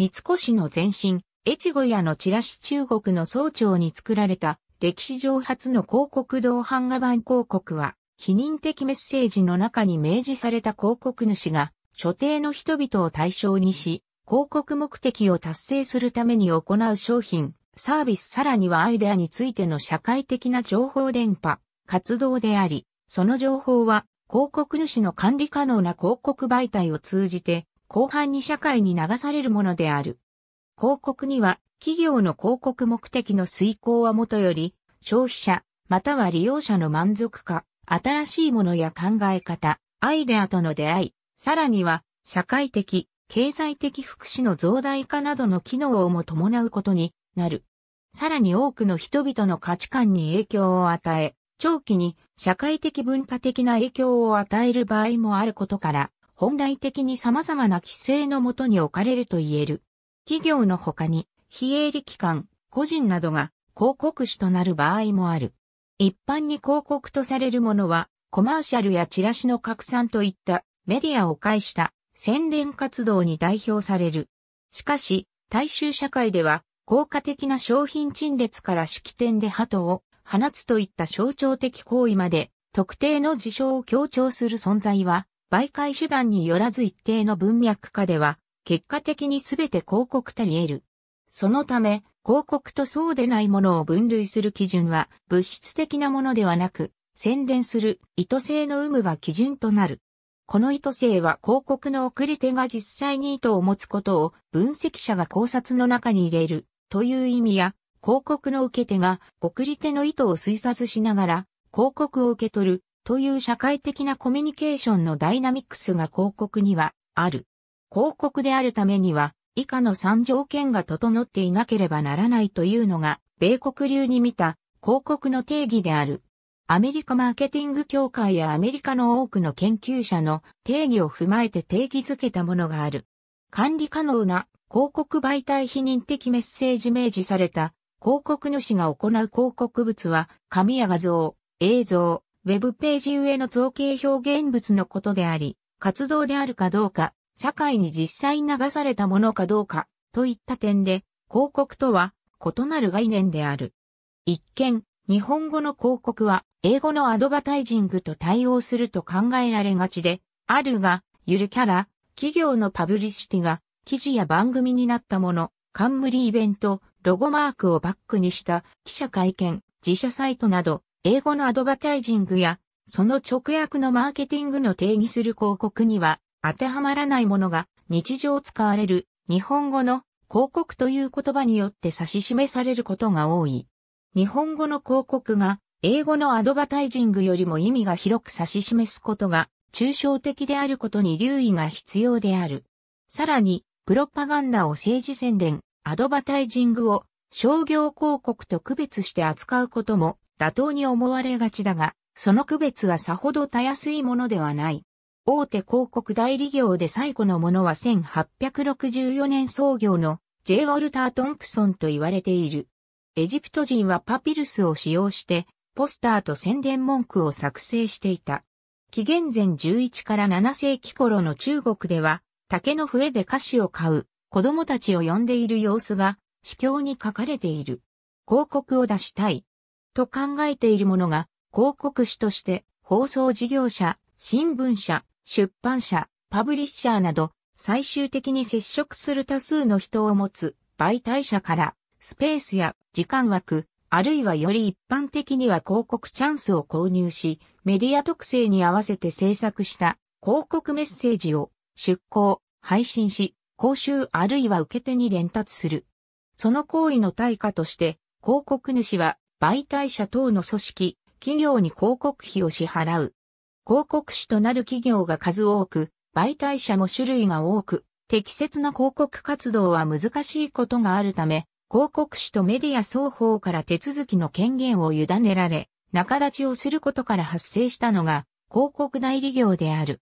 三越の前身、越後屋のチラシ中国の総長に作られた歴史上初の広告同版画版広告は、否認的メッセージの中に明示された広告主が、所定の人々を対象にし、広告目的を達成するために行う商品、サービスさらにはアイデアについての社会的な情報伝播、活動であり、その情報は広告主の管理可能な広告媒体を通じて広範に社会に流されるものである。広告には企業の広告目的の遂行はもとより消費者または利用者の満足化、新しいものや考え方、アイデアとの出会い、さらには社会的、経済的福祉の増大化などの機能をも伴うことになる。さらに多くの人々の価値観に影響を与え、長期に社会的文化的な影響を与える場合もあることから、本来的に様々な規制のもとに置かれると言える。企業の他に、非営利機関、個人などが広告主となる場合もある。一般に広告とされるものは、コマーシャルやチラシの拡散といったメディアを介した宣伝活動に代表される。しかし、大衆社会では、効果的な商品陳列から式典で鳩を放つといった象徴的行為まで、特定の事象を強調する存在は媒介手段によらず一定の文脈下では、結果的に全て広告たり得る。そのため、広告とそうでないものを分類する基準は、物質的なものではなく、宣伝する意図性の有無が基準となる。この意図性は広告の送り手が実際に意図を持つことを分析者が考察の中に入れるという意味や、広告の受け手が送り手の意図を推察しながら広告を受け取るという社会的なコミュニケーションのダイナミックスが広告にはある。広告であるためには以下の3条件が整っていなければならないというのが米国流に見た広告の定義である。アメリカマーケティング協会やアメリカの多くの研究者の定義を踏まえて定義づけたものがある。管理可能な広告媒体否認的メッセージ明示された広告主が行う広告物は紙や画像、映像、ウェブページ上の造形表現物のことであり、活動であるかどうか、社会に実際流されたものかどうか、といった点で、広告とは異なる概念である。一見、日本語の広告は英語のアドバタイジングと対応すると考えられがちで、あるが、ゆるキャラ、企業のパブリシティが記事や番組になったもの、冠イベント、ロゴマークをバックにした記者会見、自社サイトなど英語のアドバタイジングや、その直訳のマーケティングの定義する広告には当てはまらないものが日常使われる日本語の広告という言葉によって指し示されることが多い。日本語の広告が英語のアドバタイジングよりも意味が広く指し示すことが抽象的であることに留意が必要である。さらに、プロパガンダを政治宣伝、アドバタイジングを商業広告と区別して扱うことも妥当に思われがちだが、その区別はさほどたやすいものではない。大手広告代理業で最古のものは1864年創業の J. ウォルター・トンプソンと言われている。エジプト人はパピルスを使用して、ポスターと宣伝文句を作成していた。紀元前11から7世紀頃の中国では、竹の笛で菓子を買う、子供たちを呼んでいる様子が、市況に書かれている。広告を出したい。と考えているものが、広告主として放送事業者、新聞社、出版社、パブリッシャーなど、最終的に接触する多数の人を持つ媒体者から、スペースや時間枠、あるいはより一般的には広告チャンスを購入し、メディア特性に合わせて制作した広告メッセージを出稿、配信し、講習あるいは受け手に伝達する。その行為の対価として、広告主は媒体者等の組織、企業に広告費を支払う。広告主となる企業が数多く、媒体者も種類が多く、適切な広告活動は難しいことがあるため、広告主とメディア双方から手続きの権限を委ねられ、仲立ちをすることから発生したのが広告代理業である。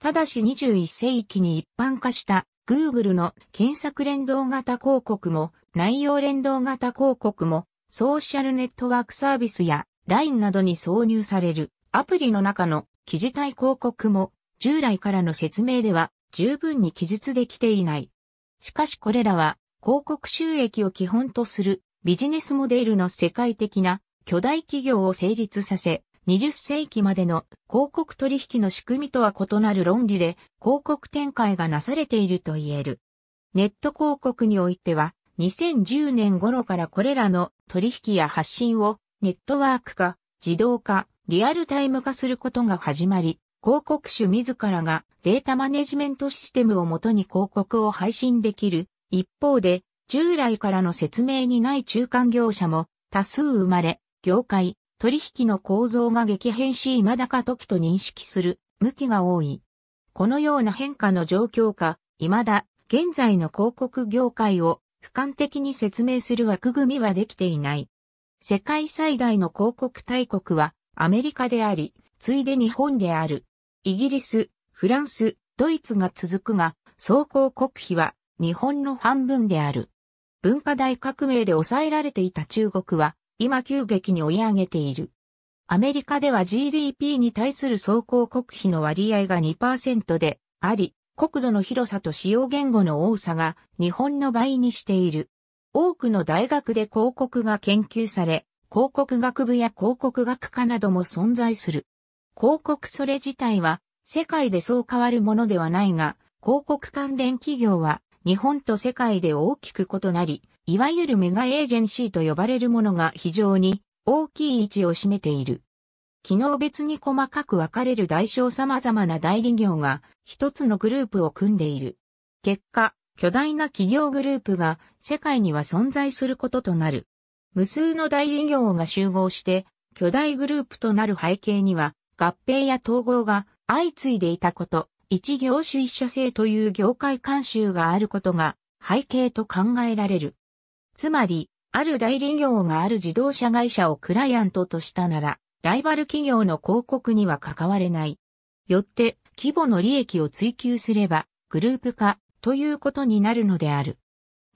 ただし21世紀に一般化した Google の検索連動型広告も内容連動型広告もソーシャルネットワークサービスや LINE などに挿入されるアプリの中の記事体広告も従来からの説明では十分に記述できていない。しかしこれらは広告収益を基本とするビジネスモデルの世界的な巨大企業を成立させ、20世紀までの広告取引の仕組みとは異なる論理で広告展開がなされていると言える。ネット広告においては2010年頃からこれらの取引や発信をネットワーク化、自動化、リアルタイム化することが始まり、広告主自らがデータマネジメントシステムをもとに広告を配信できる。一方で、従来からの説明にない中間業者も多数生まれ、業界、取引の構造が激変し未だか時と認識する向きが多い。このような変化の状況か、未だ現在の広告業界を俯瞰的に説明する枠組みはできていない。世界最大の広告大国はアメリカであり、ついで日本である。イギリス、フランス、ドイツが続くが、総広国費は日本の半分である。文化大革命で抑えられていた中国は、今急激に追い上げている。アメリカでは GDP に対する総広国費の割合が2%であり、国土の広さと使用言語の多さが日本の倍にしている。多くの大学で広告が研究され、広告学部や広告学科なども存在する。広告それ自体は世界でそう変わるものではないが、広告関連企業は日本と世界で大きく異なり、いわゆるメガエージェンシーと呼ばれるものが非常に大きい位置を占めている。機能別に細かく分かれる代償様々な代理業が一つのグループを組んでいる。結果、巨大な企業グループが世界には存在することとなる。無数の代理業が集合して巨大グループとなる背景には合併や統合が相次いでいたこと、一業種一社制という業界慣習があることが背景と考えられる。つまり、ある代理業がある自動車会社をクライアントとしたなら、ライバル企業の広告には関われない。よって、規模の利益を追求すれば、グループ化ということになるのである。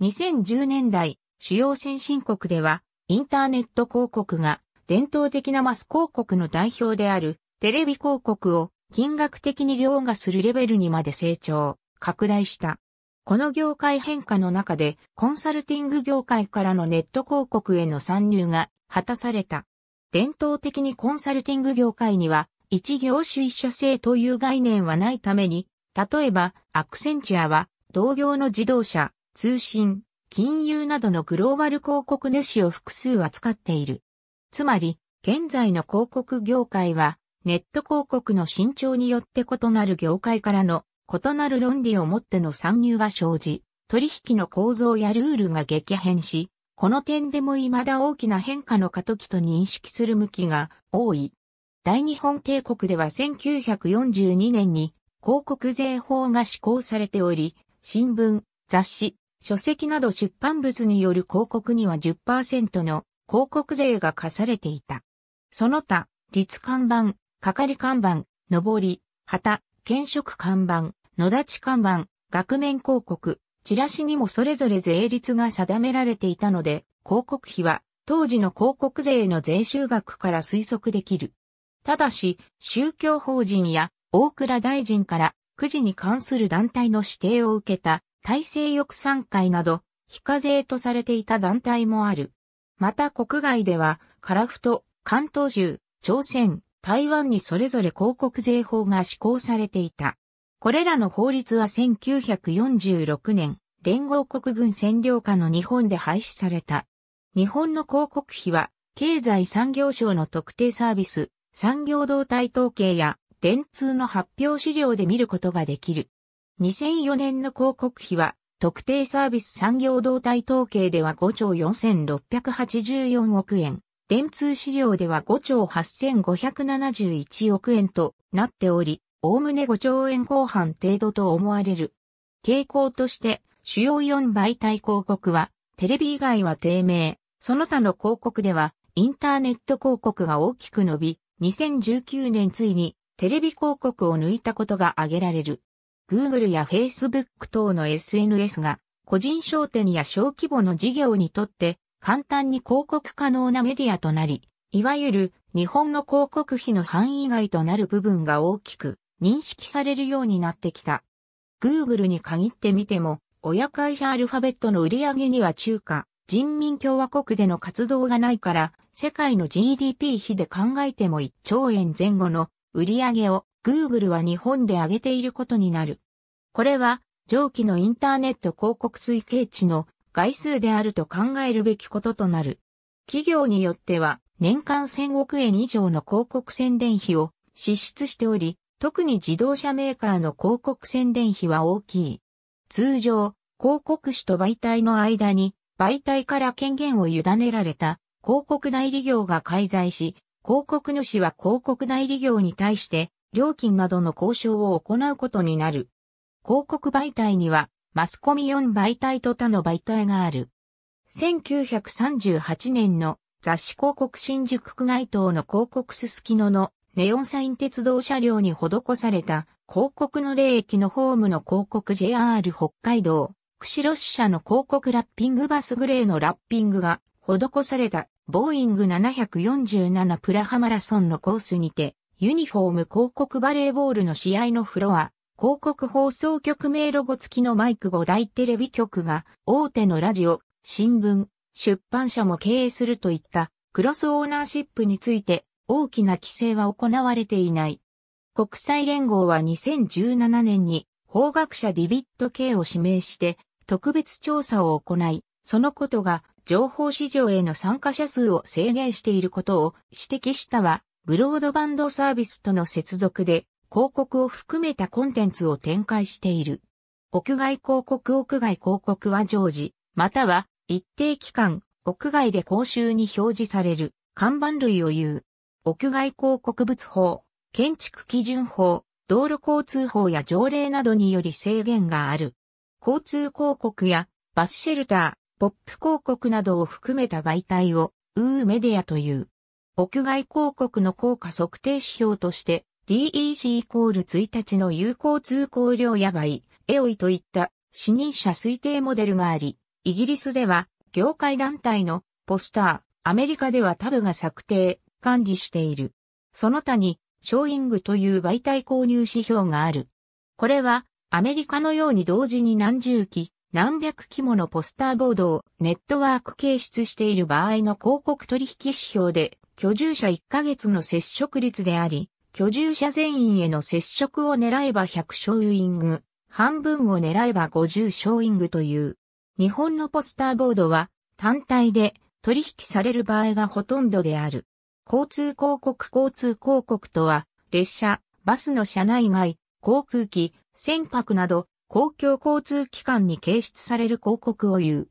2010年代、主要先進国では、インターネット広告が伝統的なマス広告の代表であるテレビ広告を金額的に凌駕するレベルにまで成長、拡大した。この業界変化の中でコンサルティング業界からのネット広告への参入が果たされた。伝統的にコンサルティング業界には、一業種一社制という概念はないために、例えば、アクセンチュアは、同業の自動車、通信、金融などのグローバル広告主を複数扱っている。つまり、現在の広告業界は、ネット広告の伸長によって異なる業界からの異なる論理をもっての参入が生じ、取引の構造やルールが激変し、この点でも未だ大きな変化の過渡期と認識する向きが多い。大日本帝国では1942年に広告税法が施行されており、新聞、雑誌、書籍など出版物による広告には10%の広告税が課されていた。その他、立看板、係看板、上り、旗、検職看板、野立看板、額面広告、チラシにもそれぞれ税率が定められていたので、広告費は当時の広告税の税収額から推測できる。ただし、宗教法人や大倉大臣からくじに関する団体の指定を受けた体制翼賛会など、非課税とされていた団体もある。また国外では、カラフト、関東州、朝鮮、台湾にそれぞれ広告税法が施行されていた。これらの法律は1946年、連合国軍占領下の日本で廃止された。日本の広告費は、経済産業省の特定サービス、産業動態統計や、電通の発表資料で見ることができる。2004年の広告費は、特定サービス産業動態統計では5兆4684億円、電通資料では5兆8571億円となっており、おおむね5兆円後半程度と思われる。傾向として、主要4媒体広告は、テレビ以外は低迷、その他の広告では、インターネット広告が大きく伸び、2019年ついに、テレビ広告を抜いたことが挙げられる。Google や Facebook 等の SNS が、個人商店や小規模の事業にとって、簡単に広告可能なメディアとなり、いわゆる日本の広告費の範囲外となる部分が大きく認識されるようになってきた。Google に限ってみても、親会社アルファベットの売り上げには中華、人民共和国での活動がないから、世界の GDP 比で考えても1兆円前後の売り上げを Google は日本で上げていることになる。これは、上記のインターネット広告推計値の概数であると考えるべきこととなる。企業によっては、年間1000億円以上の広告宣伝費を支出しており、特に自動車メーカーの広告宣伝費は大きい。通常、広告主と媒体の間に、媒体から権限を委ねられた広告代理業が介在し、広告主は広告代理業に対して料金などの交渉を行うことになる。広告媒体にはマスコミ4媒体と他の媒体がある。1938年の雑誌広告新宿区街頭の広告すすきののネオンサイン鉄道車両に施された広告の霊駅のホームの広告 JR 北海道、釧路支社の広告ラッピングバスグレーのラッピングが施されたボーイング747プラハマラソンのコースにてユニフォーム広告バレーボールの試合のフロア、広告放送局名ロゴ付きのマイク5大テレビ局が大手のラジオ、新聞、出版社も経営するといったクロスオーナーシップについて大きな規制は行われていない。国際連合は2017年に法学者ディビット・ K を指名して特別調査を行い、そのことが情報市場への参加者数を制限していることを指摘したは、ブロードバンドサービスとの接続で広告を含めたコンテンツを展開している。屋外広告屋外広告は常時、または一定期間、屋外で公衆に表示される看板類を言う。屋外広告物法、建築基準法、道路交通法や条例などにより制限がある。交通広告やバスシェルター、ポップ広告などを含めた媒体を、ウーメディアという。屋外広告の効果測定指標として、DEC イコール1日の有効通行量やばい、エオイといった死認者推定モデルがあり、イギリスでは業界団体のポスター、アメリカではタブが策定、管理している。その他に、ショーイングという媒体購入指標がある。これは、アメリカのように同時に何十機、何百機ものポスターボードをネットワーク掲出している場合の広告取引指標で、居住者1ヶ月の接触率であり、居住者全員への接触を狙えば100ショーイング、半分を狙えば50ショーイングという。日本のポスターボードは単体で取引される場合がほとんどである。交通広告交通広告とは、列車、バスの車内外、航空機、船舶など、公共交通機関に掲出される広告を言う。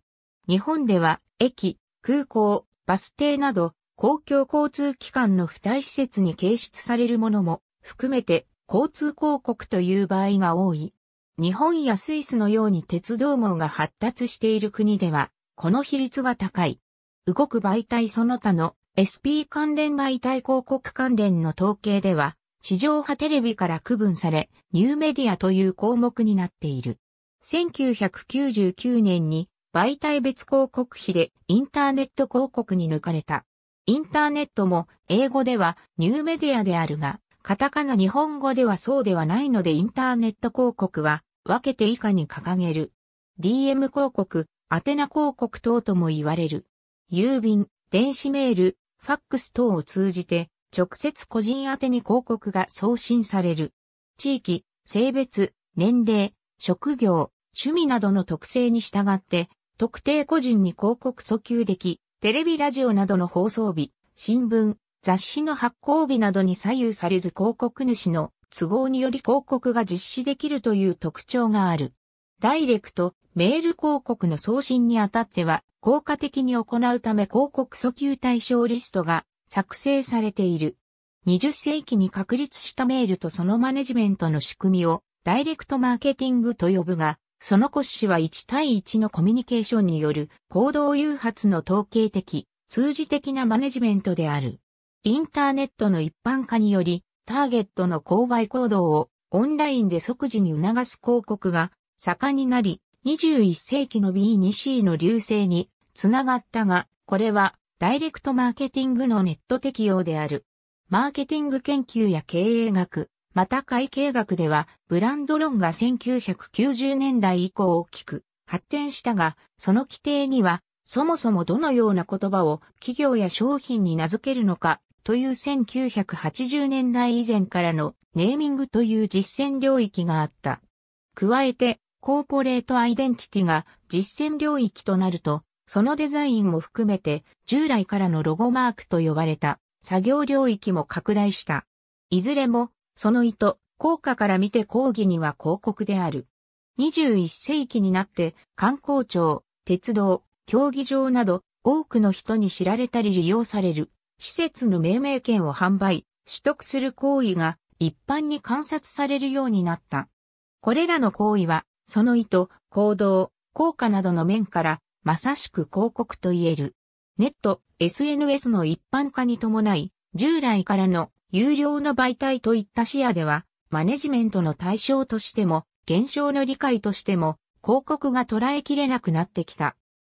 日本では、駅、空港、バス停など、公共交通機関の付帯施設に掲出されるものも含めて交通広告という場合が多い。日本やスイスのように鉄道網が発達している国では、この比率は高い。動く媒体その他の SP 関連媒体広告関連の統計では、地上波テレビから区分され、ニューメディアという項目になっている。1999年に媒体別広告費でインターネット広告に抜かれた。インターネットも英語ではニューメディアであるが、カタカナ日本語ではそうではないのでインターネット広告は分けて以下に掲げる。DM 広告、アテナ広告等とも言われる。郵便、電子メール、ファックス等を通じて、直接個人宛てに広告が送信される。地域、性別、年齢、職業、趣味などの特性に従って、特定個人に広告訴求でき、テレビラジオなどの放送日、新聞、雑誌の発行日などに左右されず広告主の都合により広告が実施できるという特徴がある。ダイレクト、メール広告の送信にあたっては、効果的に行うため広告訴求対象リストが作成されている。20世紀に確立したメールとそのマネジメントの仕組みをダイレクトマーケティングと呼ぶが、その骨子は1対1のコミュニケーションによる行動誘発の統計的、通時的なマネジメントである。インターネットの一般化により、ターゲットの購買行動をオンラインで即時に促す広告が盛んになり、21世紀の B2C の流星につながったが、これはダイレクトマーケティングのネット適用である。マーケティング研究や経営学、また会計学では、ブランド論が1990年代以降大きく発展したが、その規定には、そもそもどのような言葉を企業や商品に名付けるのかという1980年代以前からのネーミングという実践領域があった。加えて、コーポレートアイデンティティが実践領域となると、そのデザインも含めて従来からのロゴマークと呼ばれた作業領域も拡大した。いずれも、その意図、効果から見て講義には広告である。21世紀になって観光庁、鉄道、競技場など多くの人に知られたり利用される施設の命名権を販売、取得する行為が一般に観察されるようになった。これらの行為はその意図、行動、効果などの面から、まさしく広告と言える。ネット、SNS の一般化に伴い、従来からの有料の媒体といった視野では、マネジメントの対象としても、現象の理解としても、広告が捉えきれなくなってきた。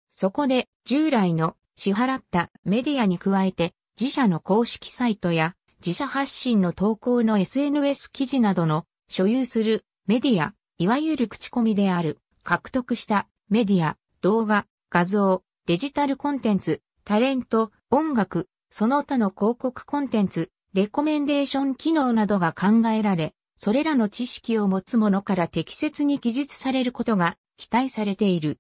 そこで、従来の支払ったメディアに加えて、自社の公式サイトや、自社発信の投稿の SNS 記事などの所有するメディア、いわゆる口コミである、獲得したメディア、動画、画像、デジタルコンテンツ、タレント、音楽、その他の広告コンテンツ、レコメンデーション機能などが考えられ、それらの知識を持つ者から適切に記述されることが期待されている。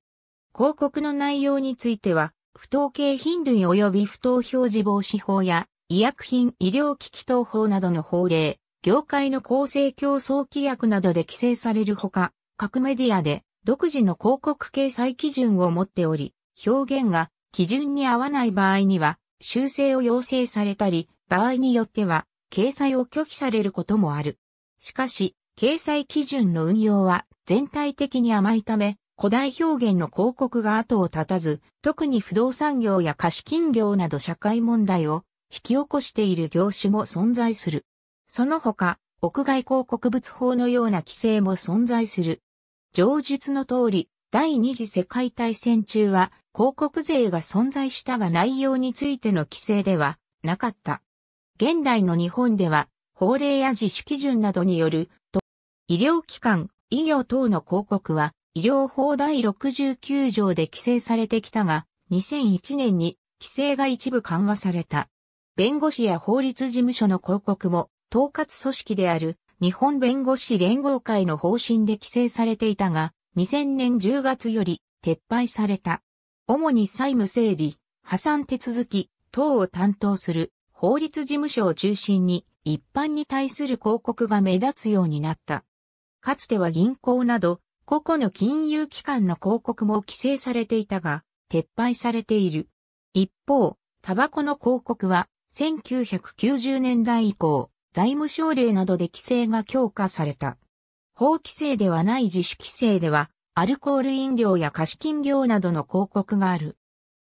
広告の内容については、不当景品類及び不当表示防止法や医薬品医療機器等法などの法令、業界の公正競争規約などで規制されるほか、各メディアで独自の広告掲載基準を持っており、表現が基準に合わない場合には修正を要請されたり、場合によっては掲載を拒否されることもある。しかし、掲載基準の運用は全体的に甘いため、古代表現の広告が後を絶たず、特に不動産業や貸金業など社会問題を引き起こしている業種も存在する。その他、屋外広告物法のような規制も存在する。上述の通り、第二次世界大戦中は広告税が存在したが内容についての規制ではなかった。現代の日本では法令や自主基準などによると、医療機関、医業等の広告は医療法第69条で規制されてきたが、2001年に規制が一部緩和された。弁護士や法律事務所の広告も統括組織である日本弁護士連合会の方針で規制されていたが、2000年10月より撤廃された。主に債務整理、破産手続き等を担当する法律事務所を中心に一般に対する広告が目立つようになった。かつては銀行など個々の金融機関の広告も規制されていたが、撤廃されている。一方、タバコの広告は1990年代以降、財務省令などで規制が強化された。法規制ではない自主規制では、アルコール飲料や貸金業などの広告がある。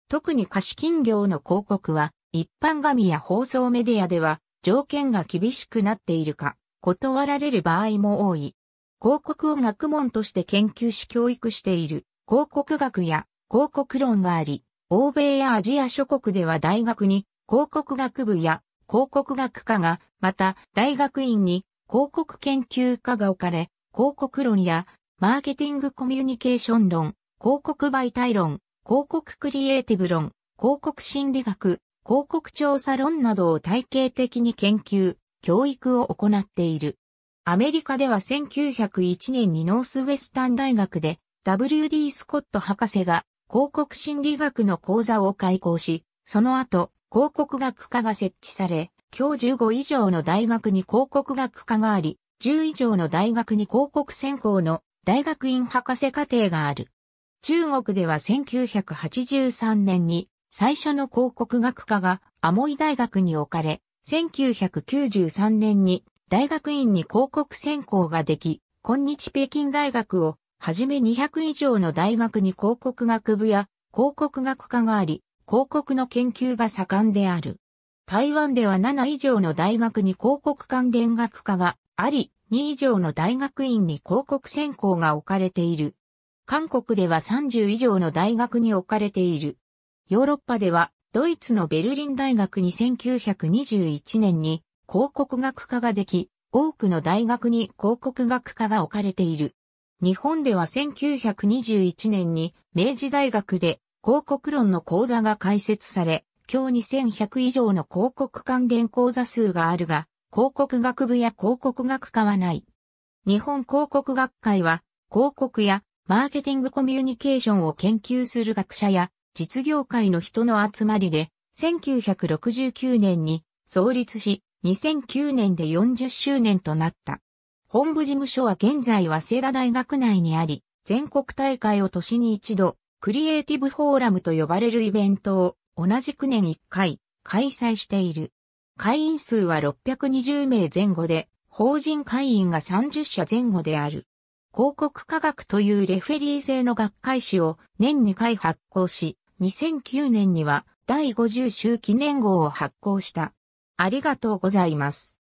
特に貸金業の広告は、一般紙や放送メディアでは、条件が厳しくなっているか、断られる場合も多い。広告を学問として研究し教育している広告学や広告論があり、欧米やアジア諸国では大学に広告学部や広告学科がまた、大学院に広告研究科が置かれ、広告論やマーケティングコミュニケーション論、広告媒体論、広告クリエイティブ論、広告心理学、広告調査論などを体系的に研究、教育を行っている。アメリカでは1901年にノースウェスタン大学で W.D. スコット博士が広告心理学の講座を開講し、その後、広告学科が設置され、今日15以上の大学に広告学科があり、10以上の大学に広告専攻の大学院博士課程がある。中国では1983年に最初の広告学科がアモイ大学に置かれ、1993年に大学院に広告専攻ができ、今日北京大学をはじめ200以上の大学に広告学部や広告学科があり、広告の研究が盛んである。台湾では7以上の大学に広告関連学科があり、2以上の大学院に広告専攻が置かれている。韓国では30以上の大学に置かれている。ヨーロッパではドイツのベルリン大学に1921年に広告学科ができ、多くの大学に広告学科が置かれている。日本では1921年に明治大学で広告論の講座が開設され、今日2100以上の広告関連講座数があるが、広告学部や広告学科はない。日本広告学会は、広告やマーケティングコミュニケーションを研究する学者や実業界の人の集まりで、1969年に創立し、2009年で40周年となった。本部事務所は現在は早稲田大学内にあり、全国大会を年に一度、クリエイティブフォーラムと呼ばれるイベントを同じく年1回開催している。会員数は620名前後で、法人会員が30社前後である。広告科学というレフェリー制の学会誌を年2回発行し、2009年には第50周記念号を発行した。ありがとうございます。